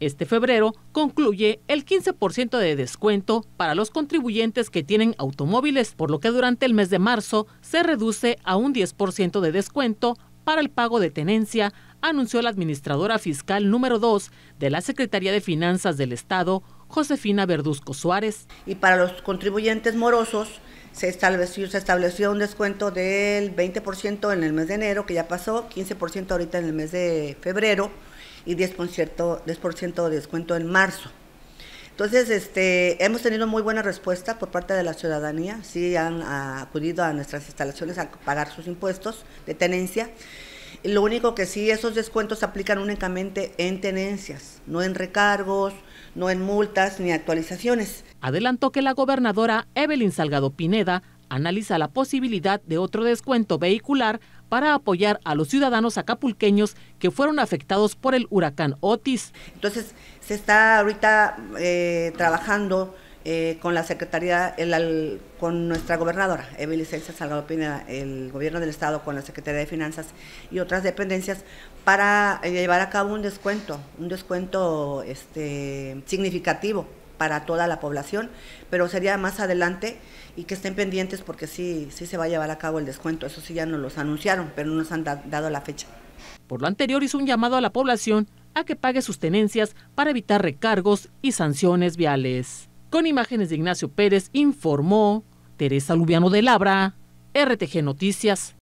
Este febrero concluye el 15% de descuento para los contribuyentes que tienen automóviles, por lo que durante el mes de marzo se reduce a un 10% de descuento para el pago de tenencia, anunció la administradora fiscal número 2 de la Secretaría de Finanzas del Estado, Josefina Verduzco Suárez. Y para los contribuyentes morosos se estableció, un descuento del 20% en el mes de enero, que ya pasó, 15% ahorita en el mes de febrero y 10%, 10 de descuento en marzo. Entonces, este, hemos tenido muy buena respuesta por parte de la ciudadanía. Sí han ah, acudido a nuestras instalaciones a pagar sus impuestos de tenencia. Lo único que sí, esos descuentos se aplican únicamente en tenencias, no en recargos, no en multas ni actualizaciones. Adelantó que la gobernadora Evelyn Salgado Pineda analiza la posibilidad de otro descuento vehicular para apoyar a los ciudadanos acapulqueños que fueron afectados por el huracán Otis. Entonces, se está ahorita eh, trabajando eh, con la Secretaría, con nuestra gobernadora, Evelyn César Salgado Pina, el gobierno del Estado, con la Secretaría de Finanzas y otras dependencias, para eh, llevar a cabo un descuento, un descuento este, significativo para toda la población, pero sería más adelante y que estén pendientes porque sí, sí se va a llevar a cabo el descuento. Eso sí ya nos los anunciaron, pero no nos han dado la fecha. Por lo anterior hizo un llamado a la población a que pague sus tenencias para evitar recargos y sanciones viales. Con imágenes de Ignacio Pérez informó Teresa Lubiano de Labra, RTG Noticias.